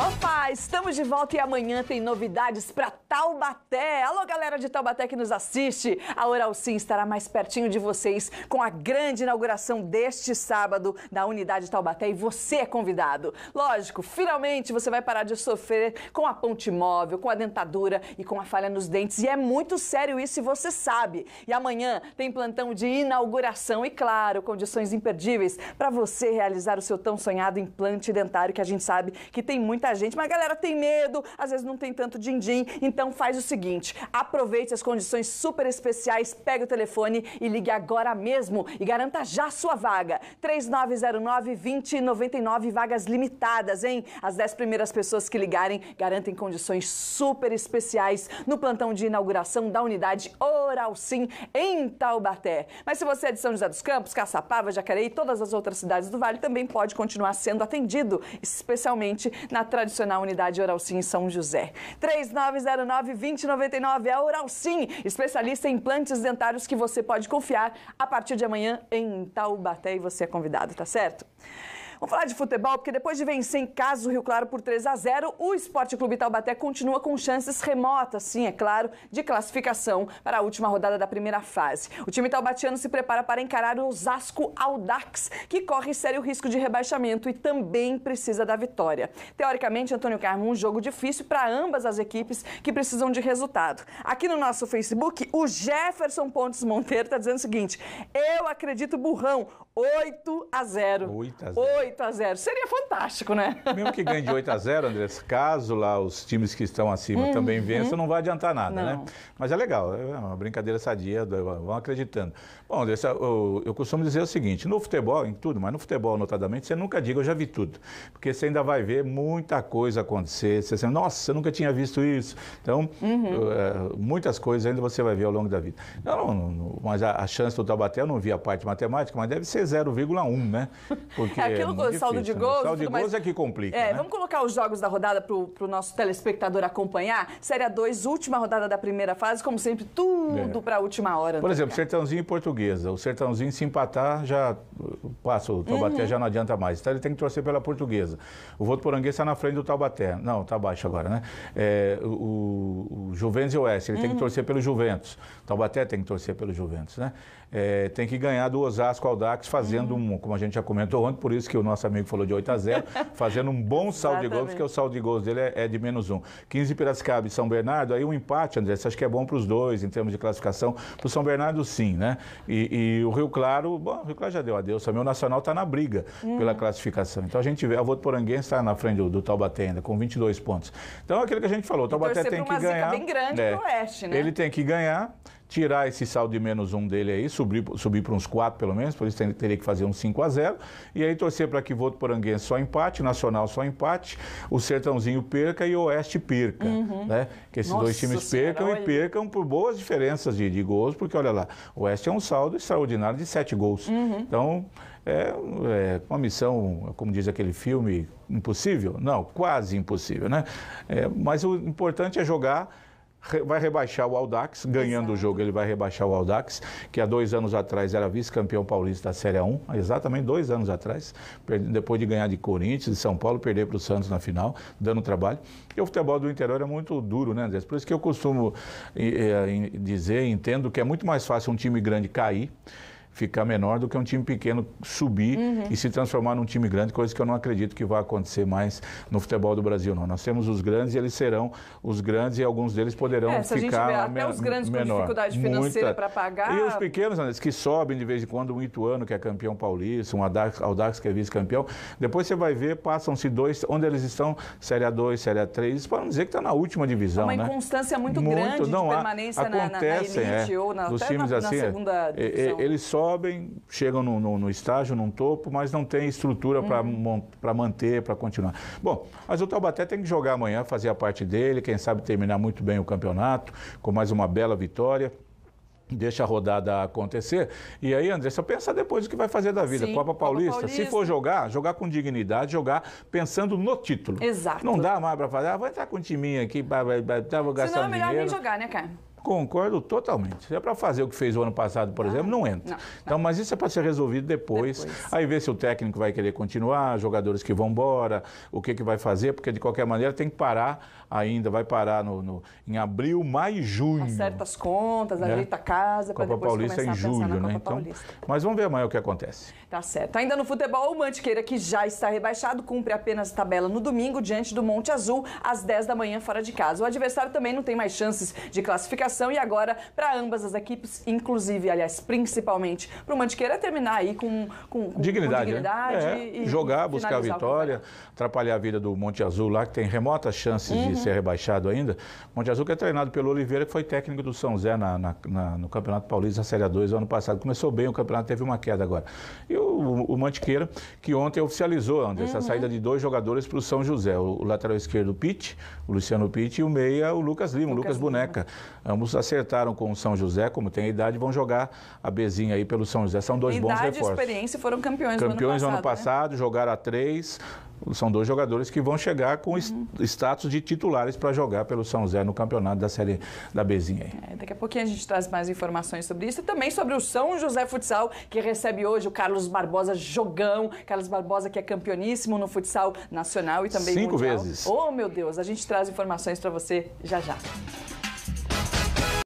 Opa, estamos de volta e amanhã tem novidades para Taubaté. Alô, galera de Taubaté que nos assiste. A Oral Sim estará mais pertinho de vocês com a grande inauguração deste sábado da unidade Taubaté e você é convidado. Lógico, finalmente você vai parar de sofrer com a ponte móvel, com a dentadura e com a falha nos dentes. E é muito sério isso e você sabe. E amanhã tem plantão de inauguração e, claro, condições imperdíveis para você realizar o seu tão sonhado implante dentário que a gente sabe que tem muita muita gente, mas a galera tem medo, às vezes não tem tanto din-din. Então faz o seguinte: aproveite as condições super especiais, pegue o telefone e ligue agora mesmo e garanta já sua vaga. 3909-2099, vagas limitadas, hein? As 10 primeiras pessoas que ligarem garantem condições super especiais no plantão de inauguração da unidade Oral Sim em Taubaté. Mas se você é de São José dos Campos, Caçapava, Jacareí e todas as outras cidades do Vale, também pode continuar sendo atendido, especialmente na tradicional unidade em São José. 3909-2099 é a Oralsim, especialista em implantes dentários que você pode confiar a partir de amanhã em Taubaté e você é convidado, tá certo? Vamos falar de futebol, porque depois de vencer em casa o Rio Claro por 3 a 0 o Esporte Clube Taubaté continua com chances remotas, sim, é claro, de classificação para a última rodada da primeira fase. O time taubatiano se prepara para encarar o Osasco Aldax, que corre sério risco de rebaixamento e também precisa da vitória. Teoricamente, Antônio Carmo, um jogo difícil para ambas as equipes que precisam de resultado. Aqui no nosso Facebook, o Jefferson Pontes Monteiro está dizendo o seguinte: eu acredito burrão. 8 a 0. 8 a 0. 8 a 0. Seria fantástico, né? Mesmo que ganhe de 8 a 0, Andrés, caso lá os times que estão acima uhum. também vençam, não vai adiantar nada, né? não. né? Mas é legal, é uma brincadeira sadia, vão acreditando. Bom, Andrés, eu, eu, costumo dizer o seguinte, no futebol, em tudo, mas no futebol, notadamente, você nunca diga, eu já vi tudo. Porque você ainda vai ver muita coisa acontecer, você sempre, nossa, eu nunca tinha visto isso. Então, uhum. É, muitas coisas ainda você vai ver ao longo da vida. Não, não, não mas a, a chance do Taubaté, eu não vi a parte matemática, mas deve ser 0,1, né? Porque é aquilo com o saldo de né? gols. Né? O saldo de gols mais... é que complica. É, né? Vamos colocar os jogos da rodada para o nosso telespectador acompanhar. Série 2, última rodada da primeira fase, como sempre, tudo é. para a última hora. Por né, exemplo, Sertãozinho e Portuguesa. O Sertãozinho, se empatar, já uh, passa. O uhum. Taubaté uhum. já não adianta mais. Então ele tem que torcer pela Portuguesa. O Voto Votoporanguense está na frente do Taubaté. Não, está baixo agora, né? É, o, o Juventus e o Oeste, ele uhum. tem que uhum. torcer pelo Juventus. O Taubaté tem que torcer pelo Juventus, né? É, tem que ganhar do Osasco, Dax fazendo um, como a gente já comentou ontem, por isso que o nosso amigo falou de 8 a 0, fazendo um bom saldo de gols, porque o saldo de gols dele é, é de menos um. 15 Piracicaba e São Bernardo, aí um empate, André, acho que é bom para os dois em termos de classificação. Para o São Bernardo, sim, né? E, e, o Rio Claro, bom, o Rio Claro já deu adeus também. O Nacional está na briga hum. pela classificação. Então a gente vê, a Poranguense está na frente do, do Taubaté ainda, com 22 pontos. Então é aquilo que a gente falou, o Taubaté tem que ganhar. bem grande é, Oeste, né? Ele tem que ganhar tirar esse saldo de menos um dele aí, subir, subir para uns quatro pelo menos, por isso teria que fazer um 5 a 0 e aí torcer para que Voto Poranguense só empate, Nacional só empate, o Sertãozinho perca e o Oeste perca, uhum. né? Que esses Nossa dois times senhora, percam olha. e percam por boas diferenças de, de, gols, porque olha lá, o Oeste é um saldo extraordinário de sete gols. Uhum. Então, é, é, uma missão, como diz aquele filme, impossível? Não, quase impossível, né? É, mas o importante é jogar vai rebaixar o Aldax, ganhando Exato. o jogo ele vai rebaixar o Aldax, que há dois anos atrás era vice-campeão paulista da Série 1, exatamente dois anos atrás, depois de ganhar de Corinthians, de São Paulo, perder para o Santos na final, dando trabalho. E o futebol do interior é muito duro, né, André? Por isso que eu costumo é, dizer, entendo que é muito mais fácil um time grande cair ficar menor do que um time pequeno subir uhum. e se transformar num time grande, coisa que eu não acredito que vai acontecer mais no futebol do Brasil, não. Nós temos os grandes e eles serão os grandes e alguns deles poderão é, se ficar a gente vê até os grandes menor. com dificuldade financeira para pagar. E os pequenos, Anderson, que sobem de vez em quando, um Ituano que é campeão paulista, um Aldax, que é vice-campeão, depois você vai ver, passam-se dois, onde eles estão, Série A2, Série A3, para não dizer que está na última divisão, É uma né? inconstância muito, muito grande não, de permanência na, na, na elite é, ou na, até times na, assim, na é, segunda é, é, divisão. É, eles sobem sobem, chegam no, no, no estágio, num topo, mas não tem estrutura uhum. para manter, para continuar. Bom, mas o Taubaté tem que jogar amanhã, fazer a parte dele, quem sabe terminar muito bem o campeonato, com mais uma bela vitória deixa a rodada acontecer. E aí, André, só pensa depois o que vai fazer da vida. Sim, Copa, Paulista, Copa, Paulista, se for jogar, jogar com dignidade, jogar pensando no título. Exato. Não dá mais para fazer, ah, vou entrar com o timinho aqui, vai, vai, vai, vou gastar Senão é melhor dinheiro. nem jogar, né, cara? Concordo totalmente. Se é para fazer o que fez o ano passado, por não, exemplo, não entra. Não, então, mas isso é para ser resolvido depois. depois. Aí ver se o técnico vai querer continuar, jogadores que vão embora, o que, que vai fazer, porque de qualquer maneira tem que parar ainda, vai parar no, no em abril, maio e junho. Acerta tá as contas, né? ajeita a casa, para depois Paulista começar é em julho, né? Então, Paulista. mas vamos ver amanhã o que acontece. Tá certo. Ainda no futebol, o Mantiqueira, que já está rebaixado, cumpre apenas tabela no domingo, diante do Monte Azul, às 10 da manhã, fora de casa. O adversário também não tem mais chances de classificação classificação e agora para ambas as equipes, inclusive, aliás, principalmente para o Mantiqueira terminar aí com, com, dignidade. Com né? dignidade é. e, jogar, buscar a vitória, atrapalhar a vida do Monte Azul lá, que tem remotas chances uhum. de ser rebaixado ainda. Monte Azul que é treinado pelo Oliveira, que foi técnico do São Zé na, na, na, no Campeonato Paulista Série A2 ano passado. Começou bem o campeonato, teve uma queda agora. E o o, Mantiqueira, que ontem oficializou, André, uhum. essa saída de dois jogadores para o São José. O, o lateral esquerdo, o Pitt, o Luciano Pitt, e o meia, o Lucas Lima, o Lucas, Lucas Boneca. Lima. Ambos acertaram com o São José, como tem a idade, vão jogar a Bezinha aí pelo São José. São dois idade bons reforços. Idade e experiência foram campeões, campeões no ano passado. Campeões no ano passado, né? jogaram a três. São dois jogadores que vão chegar com uhum. status de titulares para jogar pelo São Zé no campeonato da Série da Bezinha. É, daqui a pouquinho a gente traz mais informações sobre isso e também sobre o São José Futsal, que recebe hoje o Carlos Barbosa jogão. Carlos Barbosa que é campeoníssimo no futsal nacional e também Cinco mundial. vezes. Oh, meu Deus, a gente traz informações para você já já.